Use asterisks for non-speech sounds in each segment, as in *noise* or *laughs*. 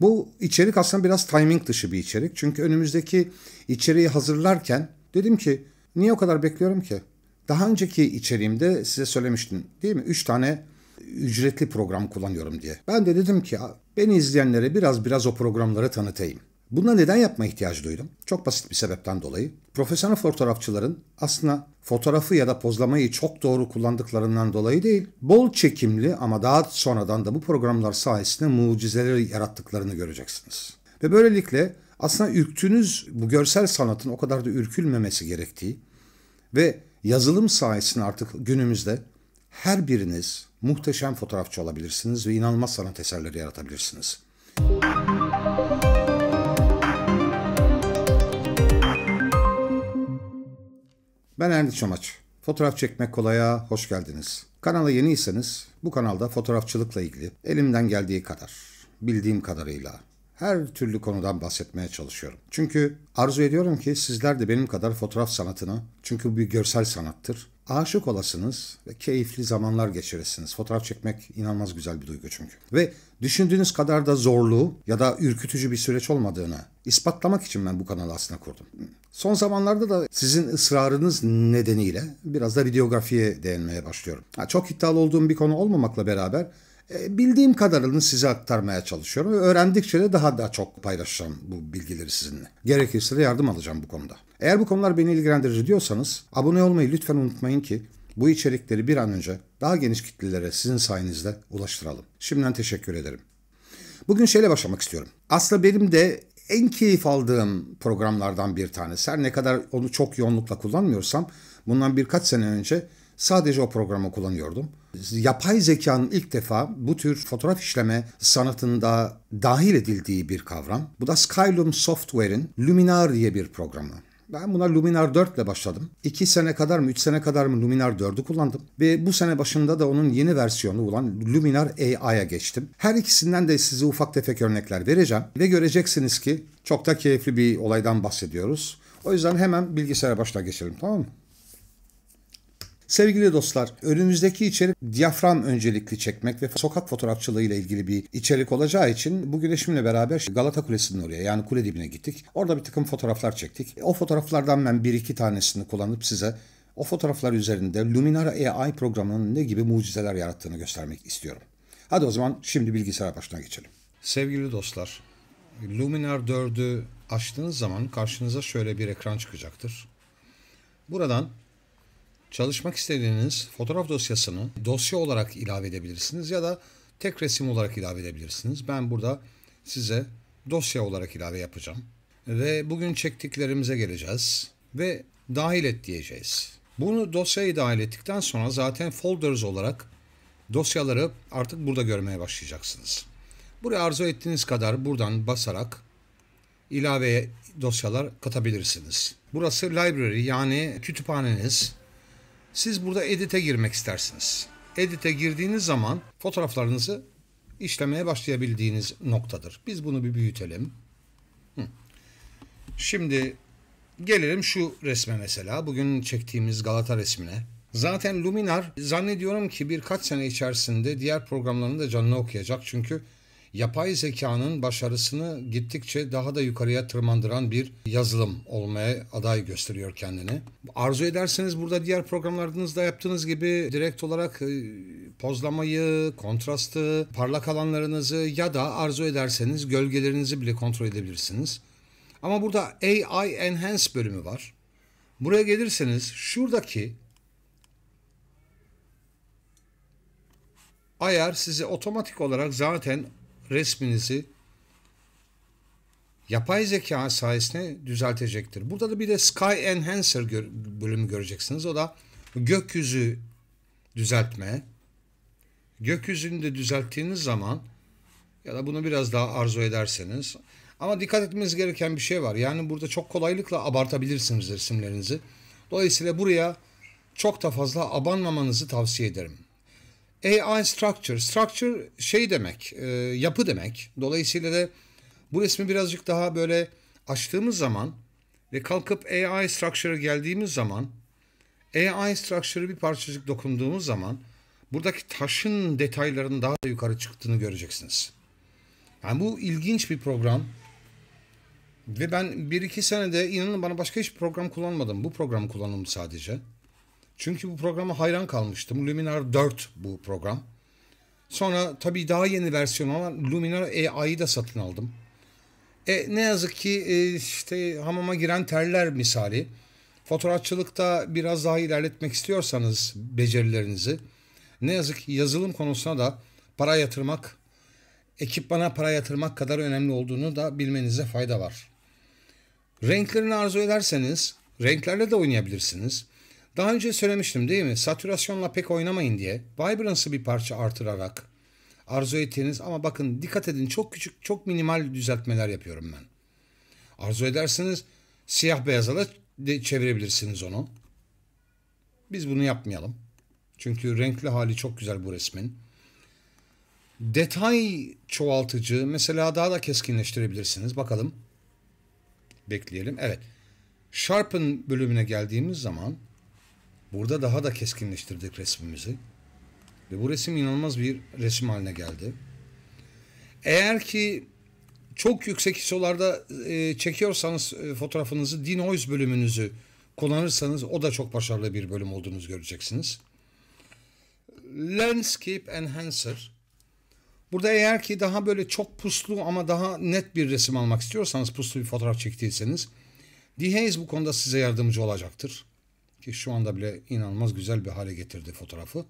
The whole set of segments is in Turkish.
Bu içerik aslında biraz timing dışı bir içerik. Çünkü önümüzdeki içeriği hazırlarken dedim ki niye o kadar bekliyorum ki? Daha önceki içeriğimde size söylemiştim değil mi? Üç tane ücretli program kullanıyorum diye. Ben de dedim ki beni izleyenlere biraz biraz o programları tanıtayım. Buna neden yapma ihtiyacı duydum? Çok basit bir sebepten dolayı. Profesyonel fotoğrafçıların aslında fotoğrafı ya da pozlamayı çok doğru kullandıklarından dolayı değil, bol çekimli ama daha sonradan da bu programlar sayesinde mucizeleri yarattıklarını göreceksiniz. Ve böylelikle aslında ürktüğünüz bu görsel sanatın o kadar da ürkülmemesi gerektiği ve yazılım sayesinde artık günümüzde her biriniz muhteşem fotoğrafçı olabilirsiniz ve inanılmaz sanat eserleri yaratabilirsiniz. Ben Erdi Çamaç. Fotoğraf çekmek kolaya hoş geldiniz. Kanala yeniyseniz bu kanalda fotoğrafçılıkla ilgili elimden geldiği kadar, bildiğim kadarıyla her türlü konudan bahsetmeye çalışıyorum. Çünkü arzu ediyorum ki sizler de benim kadar fotoğraf sanatına, çünkü bu bir görsel sanattır, aşık olasınız ve keyifli zamanlar geçiresiniz. Fotoğraf çekmek inanılmaz güzel bir duygu çünkü. Ve düşündüğünüz kadar da zorlu ya da ürkütücü bir süreç olmadığını ispatlamak için ben bu kanalı aslında kurdum. Son zamanlarda da sizin ısrarınız nedeniyle biraz da videografiye değinmeye başlıyorum. Ha, çok iddialı olduğum bir konu olmamakla beraber e, bildiğim kadarını size aktarmaya çalışıyorum öğrendikçe de daha da çok paylaşacağım bu bilgileri sizinle. Gerekirse de yardım alacağım bu konuda. Eğer bu konular beni ilgilendirir diyorsanız abone olmayı lütfen unutmayın ki bu içerikleri bir an önce daha geniş kitlelere sizin sayenizde ulaştıralım. Şimdiden teşekkür ederim. Bugün şeyle başlamak istiyorum. Aslında benim de en keyif aldığım programlardan bir tanesi. Her ne kadar onu çok yoğunlukla kullanmıyorsam bundan birkaç sene önce Sadece o programı kullanıyordum. Yapay zekanın ilk defa bu tür fotoğraf işleme sanatında dahil edildiği bir kavram. Bu da Skylum Software'in Luminar diye bir programı. Ben buna Luminar 4 ile başladım. 2 sene kadar mı 3 sene kadar mı Luminar 4'ü kullandım. Ve bu sene başında da onun yeni versiyonu olan Luminar AI'ya geçtim. Her ikisinden de size ufak tefek örnekler vereceğim. Ve göreceksiniz ki çok da keyifli bir olaydan bahsediyoruz. O yüzden hemen bilgisayara başla geçelim tamam mı? Sevgili dostlar, önümüzdeki içerik diyafram öncelikli çekmek ve sokak fotoğrafçılığı ile ilgili bir içerik olacağı için bugün eşimle beraber Galata Kulesi'nin oraya yani kule dibine gittik. Orada bir takım fotoğraflar çektik. O fotoğraflardan ben bir iki tanesini kullanıp size o fotoğraflar üzerinde Luminara AI programının ne gibi mucizeler yarattığını göstermek istiyorum. Hadi o zaman şimdi bilgisayar başına geçelim. Sevgili dostlar, Luminar 4'ü açtığınız zaman karşınıza şöyle bir ekran çıkacaktır. Buradan Çalışmak istediğiniz fotoğraf dosyasını dosya olarak ilave edebilirsiniz ya da tek resim olarak ilave edebilirsiniz. Ben burada size dosya olarak ilave yapacağım. Ve bugün çektiklerimize geleceğiz ve dahil et diyeceğiz. Bunu dosyayı dahil ettikten sonra zaten folders olarak dosyaları artık burada görmeye başlayacaksınız. Buraya arzu ettiğiniz kadar buradan basarak ilave dosyalar katabilirsiniz. Burası library yani kütüphaneniz. Siz burada edit'e girmek istersiniz. Edit'e girdiğiniz zaman fotoğraflarınızı işlemeye başlayabildiğiniz noktadır. Biz bunu bir büyütelim. Şimdi gelelim şu resme mesela. Bugün çektiğimiz Galata resmine. Zaten Luminar zannediyorum ki birkaç sene içerisinde diğer programlarını da canlı okuyacak. Çünkü yapay zekanın başarısını gittikçe daha da yukarıya tırmandıran bir yazılım olmaya aday gösteriyor kendini. Arzu ederseniz burada diğer programlarınızda yaptığınız gibi direkt olarak e, pozlamayı, kontrastı, parlak alanlarınızı ya da arzu ederseniz gölgelerinizi bile kontrol edebilirsiniz. Ama burada AI Enhance bölümü var. Buraya gelirseniz şuradaki ayar sizi otomatik olarak zaten resminizi yapay zeka sayesinde düzeltecektir. Burada da bir de Sky Enhancer gör bölümü göreceksiniz. O da gökyüzü düzeltme. Gökyüzünü de düzelttiğiniz zaman ya da bunu biraz daha arzu ederseniz ama dikkat etmeniz gereken bir şey var. Yani burada çok kolaylıkla abartabilirsiniz resimlerinizi. Dolayısıyla buraya çok da fazla abanmamanızı tavsiye ederim. AI structure. Structure şey demek, e, yapı demek. Dolayısıyla da bu resmi birazcık daha böyle açtığımız zaman ve kalkıp AI structure'a geldiğimiz zaman AI structure'ı bir parçacık dokunduğumuz zaman buradaki taşın detaylarının daha da yukarı çıktığını göreceksiniz. Yani bu ilginç bir program. Ve ben 1-2 senede inanın bana başka hiç program kullanmadım. Bu programı kullandım sadece. Çünkü bu programa hayran kalmıştım. Luminar 4 bu program. Sonra tabii daha yeni versiyon olan Luminar AI'yi da satın aldım. E, ne yazık ki e, işte hamama giren terler misali. Fotoğrafçılıkta biraz daha ilerletmek istiyorsanız becerilerinizi ne yazık ki yazılım konusuna da para yatırmak, ekipmana para yatırmak kadar önemli olduğunu da bilmenize fayda var. Renklerini arzu ederseniz renklerle de oynayabilirsiniz. Daha önce söylemiştim değil mi? Satürasyonla pek oynamayın diye. Vibrance'ı bir parça artırarak arzu ettiğiniz ama bakın dikkat edin çok küçük çok minimal düzeltmeler yapıyorum ben. Arzu ederseniz siyah beyaza da çevirebilirsiniz onu. Biz bunu yapmayalım. Çünkü renkli hali çok güzel bu resmin. Detay çoğaltıcı mesela daha da keskinleştirebilirsiniz. Bakalım. Bekleyelim. Evet. Sharpen bölümüne geldiğimiz zaman Burada daha da keskinleştirdik resmimizi. Ve bu resim inanılmaz bir resim haline geldi. Eğer ki çok yüksek ISO'larda e, çekiyorsanız e, fotoğrafınızı denoise bölümünüzü kullanırsanız o da çok başarılı bir bölüm olduğunuzu göreceksiniz. Landscape Enhancer. Burada eğer ki daha böyle çok puslu ama daha net bir resim almak istiyorsanız puslu bir fotoğraf çektiyseniz Dehaze bu konuda size yardımcı olacaktır. Ki şu anda bile inanılmaz güzel bir hale getirdi fotoğrafı.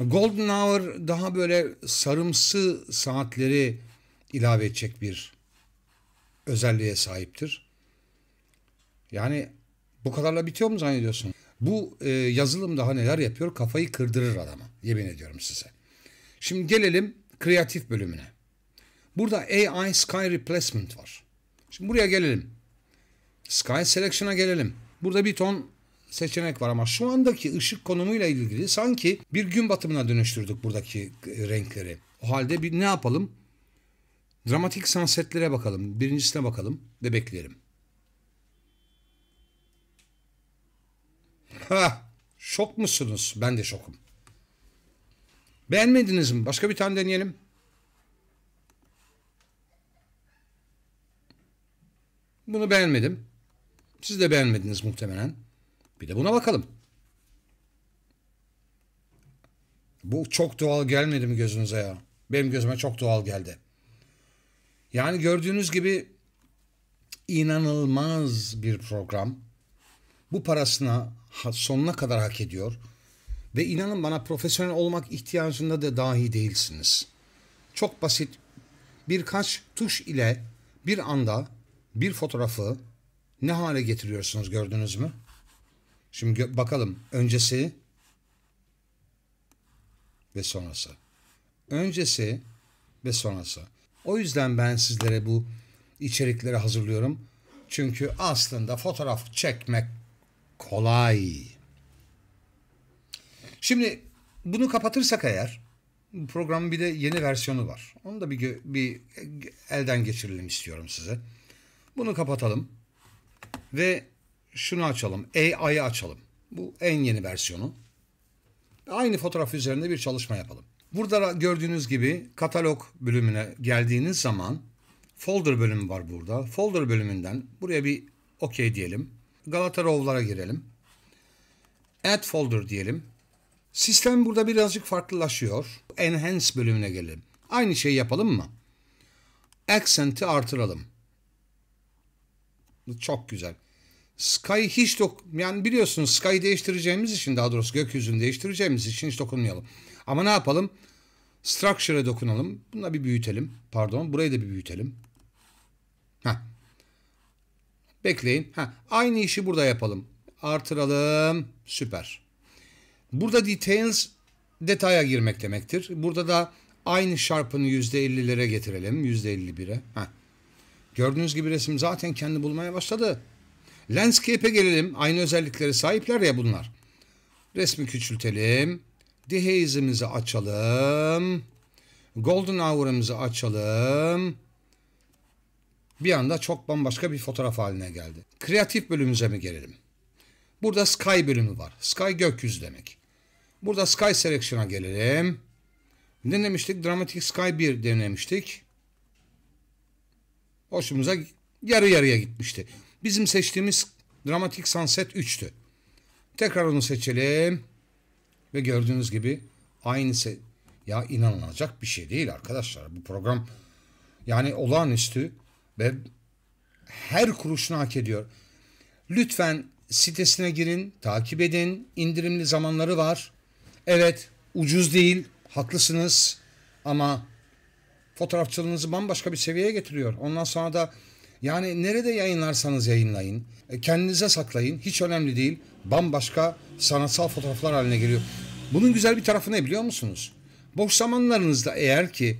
Golden Hour daha böyle sarımsı saatleri ilave edecek bir özelliğe sahiptir. Yani bu kadarla bitiyor mu zannediyorsun? Bu e, yazılım daha neler yapıyor? Kafayı kırdırır adama. Yemin ediyorum size. Şimdi gelelim kreatif bölümüne. Burada AI Sky Replacement var. Şimdi buraya gelelim. Sky Selection'a gelelim. Burada bir ton seçenek var ama şu andaki ışık konumuyla ilgili sanki bir gün batımına dönüştürdük buradaki e, renkleri. O halde bir ne yapalım? Dramatik sansetlere bakalım. Birincisine bakalım ve bekleyelim. Ha, şok musunuz? Ben de şokum. Beğenmediniz mi? Başka bir tane deneyelim. Bunu beğenmedim. Siz de beğenmediniz muhtemelen. Bir de buna bakalım. Bu çok doğal gelmedi mi gözünüze ya? Benim gözüme çok doğal geldi. Yani gördüğünüz gibi inanılmaz bir program. Bu parasına sonuna kadar hak ediyor. Ve inanın bana profesyonel olmak ihtiyacında da dahi değilsiniz. Çok basit birkaç tuş ile bir anda bir fotoğrafı ne hale getiriyorsunuz gördünüz mü? Şimdi bakalım öncesi ve sonrası. Öncesi ve sonrası. O yüzden ben sizlere bu içerikleri hazırlıyorum. Çünkü aslında fotoğraf çekmek kolay. Şimdi bunu kapatırsak eğer programın bir de yeni versiyonu var. Onu da bir, bir elden geçirelim istiyorum size. Bunu kapatalım ve şunu açalım. AI'yı açalım. Bu en yeni versiyonu. Aynı fotoğraf üzerinde bir çalışma yapalım. Burada gördüğünüz gibi katalog bölümüne geldiğiniz zaman folder bölümü var burada. Folder bölümünden buraya bir OK diyelim. Galata Row'lara girelim. Add folder diyelim. Sistem burada birazcık farklılaşıyor. Enhance bölümüne gelelim. Aynı şeyi yapalım mı? Accent'i artıralım. Çok güzel. Sky hiç dok yani biliyorsunuz Sky değiştireceğimiz için daha doğrusu gökyüzünü değiştireceğimiz için hiç dokunmayalım. Ama ne yapalım? Structure'a dokunalım. Bunu da bir büyütelim. Pardon. Burayı da bir büyütelim. Heh. Bekleyin. Heh. Aynı işi burada yapalım. Artıralım. Süper. Burada details detaya girmek demektir. Burada da aynı sharp'ını %50'lere getirelim. %51'e. Gördüğünüz gibi resim zaten kendi bulmaya başladı. Landscape'e gelelim. Aynı özelliklere sahipler ya bunlar. Resmi küçültelim. Dehaze'imizi açalım. Golden Hour'ımızı açalım. Bir anda çok bambaşka bir fotoğraf haline geldi. Kreatif bölümümüze mi gelelim? Burada Sky bölümü var. Sky gökyüzü demek. Burada Sky Selection'a gelelim. Ne demiştik? Dramatic Sky 1 denemiştik. Hoşumuza yarı yarıya gitmişti. Bizim seçtiğimiz dramatik sunset 3'tü. Tekrar onu seçelim. Ve gördüğünüz gibi aynı se ya inanılacak bir şey değil arkadaşlar. Bu program yani olağanüstü ve her kuruşunu hak ediyor. Lütfen sitesine girin, takip edin. İndirimli zamanları var. Evet, ucuz değil, haklısınız ama fotoğrafçılığınızı bambaşka bir seviyeye getiriyor. Ondan sonra da yani nerede yayınlarsanız yayınlayın. E, kendinize saklayın. Hiç önemli değil. Bambaşka sanatsal fotoğraflar haline geliyor. Bunun güzel bir tarafı ne biliyor musunuz? Boş zamanlarınızda eğer ki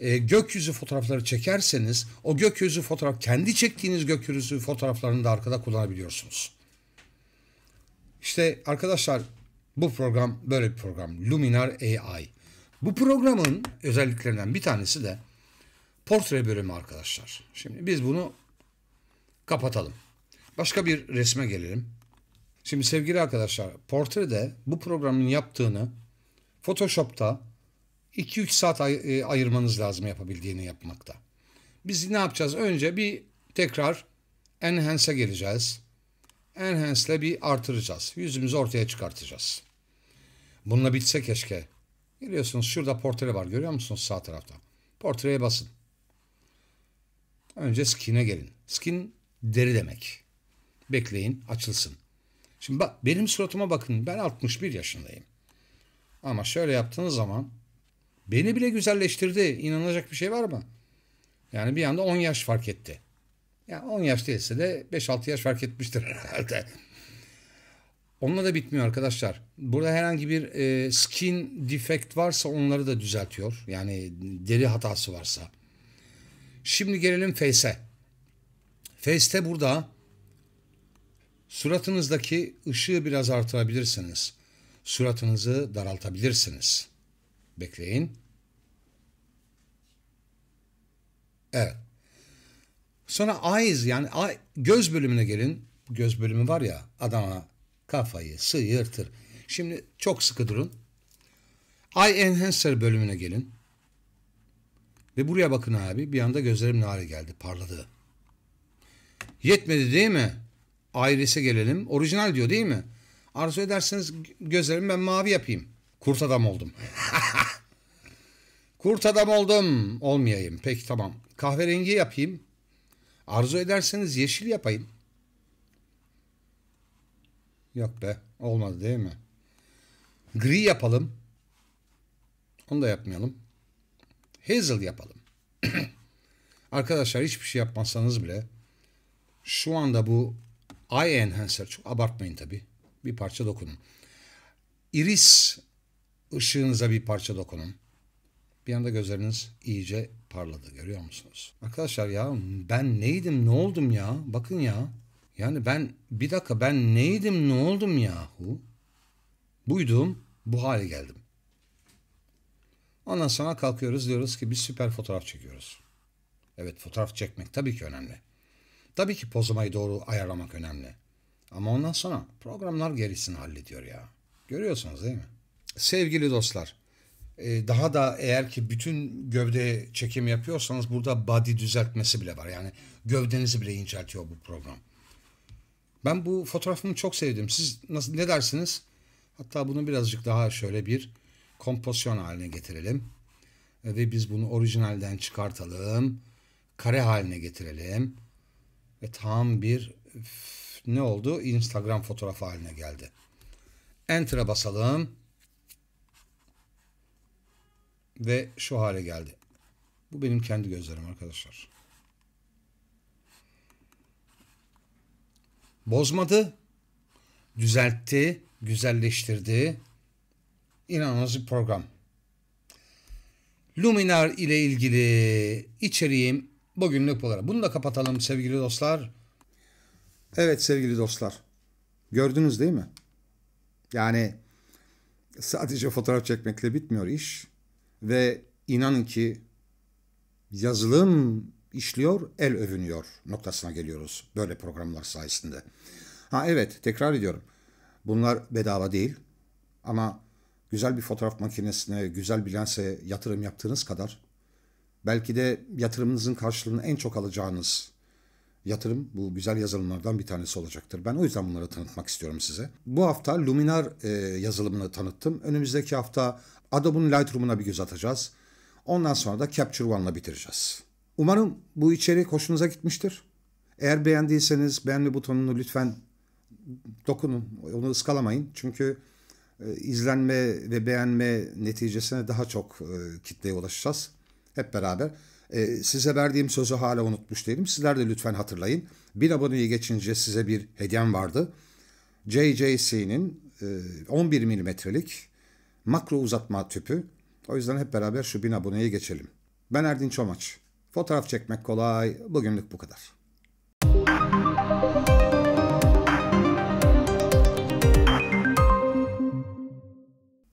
e, gökyüzü fotoğrafları çekerseniz o gökyüzü fotoğraf kendi çektiğiniz gökyüzü fotoğraflarını da arkada kullanabiliyorsunuz. İşte arkadaşlar bu program böyle bir program. Luminar AI. Bu programın özelliklerinden bir tanesi de portre bölümü arkadaşlar. Şimdi biz bunu kapatalım. Başka bir resme gelelim. Şimdi sevgili arkadaşlar portrede bu programın yaptığını Photoshop'ta 2-3 saat ay- e, ayırmanız lazım yapabildiğini yapmakta. Biz ne yapacağız? Önce bir tekrar Enhance'e geleceğiz. Enhance'le bir artıracağız. Yüzümüzü ortaya çıkartacağız. Bununla bitse keşke. Geliyorsunuz şurada portre var görüyor musunuz sağ tarafta? Portreye basın. Önce skin'e gelin. Skin deri demek. Bekleyin açılsın. Şimdi bak benim suratıma bakın ben 61 yaşındayım. Ama şöyle yaptığınız zaman beni bile güzelleştirdi. İnanacak bir şey var mı? Yani bir anda 10 yaş fark etti. Ya yani 10 yaş değilse de 5-6 yaş fark etmiştir *laughs* herhalde. Onunla da bitmiyor arkadaşlar. Burada herhangi bir e, skin defect varsa onları da düzeltiyor. Yani deri hatası varsa. Şimdi gelelim face'e. Face'te burada suratınızdaki ışığı biraz artırabilirsiniz. Suratınızı daraltabilirsiniz. Bekleyin. Evet. Sonra eyes yani göz bölümüne gelin. Göz bölümü var ya adama kafayı sıyırtır. Şimdi çok sıkı durun. Eye Enhancer bölümüne gelin. Ve buraya bakın abi bir anda gözlerim nare geldi parladı. Yetmedi değil mi? Ailesi gelelim. Orijinal diyor değil mi? Arzu ederseniz gözlerimi ben mavi yapayım. Kurt adam oldum. *laughs* Kurt adam oldum. Olmayayım. Peki tamam. Kahverengi yapayım. Arzu ederseniz yeşil yapayım. Yok be. Olmadı değil mi? Gri yapalım. Onu da yapmayalım. Hazel yapalım. *clears throat* Arkadaşlar hiçbir şey yapmazsanız bile şu anda bu eye enhancer çok abartmayın tabi. Bir parça dokunun. Iris ışığınıza bir parça dokunun. Bir anda gözleriniz iyice parladı görüyor musunuz? Arkadaşlar ya ben neydim ne oldum ya? Bakın ya. Yani ben bir dakika ben neydim ne oldum yahu? Buydum bu hale geldim. Ondan sonra kalkıyoruz diyoruz ki biz süper fotoğraf çekiyoruz. Evet fotoğraf çekmek tabii ki önemli. Tabii ki pozumayı doğru ayarlamak önemli. Ama ondan sonra programlar gerisini hallediyor ya. Görüyorsunuz değil mi? Sevgili dostlar, e, daha da eğer ki bütün gövde çekim yapıyorsanız burada body düzeltmesi bile var. Yani gövdenizi bile inceltiyor bu program. Ben bu fotoğrafımı çok sevdim. Siz nasıl ne dersiniz? Hatta bunu birazcık daha şöyle bir kompozisyon haline getirelim. Ve biz bunu orijinalden çıkartalım. Kare haline getirelim ve tam bir ne oldu? Instagram fotoğrafı haline geldi. Enter'a basalım. Ve şu hale geldi. Bu benim kendi gözlerim arkadaşlar. Bozmadı. Düzeltti. Güzelleştirdi. İnanılmaz bir program. Luminar ile ilgili içeriğim Bugünlük bu kadar. Bunu da kapatalım sevgili dostlar. Evet sevgili dostlar. Gördünüz değil mi? Yani sadece fotoğraf çekmekle bitmiyor iş. Ve inanın ki yazılım işliyor, el övünüyor noktasına geliyoruz böyle programlar sayesinde. Ha evet tekrar ediyorum. Bunlar bedava değil ama güzel bir fotoğraf makinesine, güzel bir lense yatırım yaptığınız kadar Belki de yatırımınızın karşılığını en çok alacağınız yatırım bu güzel yazılımlardan bir tanesi olacaktır. Ben o yüzden bunları tanıtmak istiyorum size. Bu hafta Luminar e, yazılımını tanıttım. Önümüzdeki hafta Adobe'un Lightroom'una bir göz atacağız. Ondan sonra da Capture One'la bitireceğiz. Umarım bu içerik hoşunuza gitmiştir. Eğer beğendiyseniz beğenme butonunu lütfen dokunun, onu ıskalamayın. Çünkü e, izlenme ve beğenme neticesine daha çok e, kitleye ulaşacağız hep beraber. E, size verdiğim sözü hala unutmuş değilim. Sizler de lütfen hatırlayın. Bin aboneyi geçince size bir hediyem vardı. JJC'nin e, 11 milimetrelik makro uzatma tüpü. O yüzden hep beraber şu bin aboneye geçelim. Ben Erdin Çomaç. Fotoğraf çekmek kolay. Bugünlük bu kadar. Müzik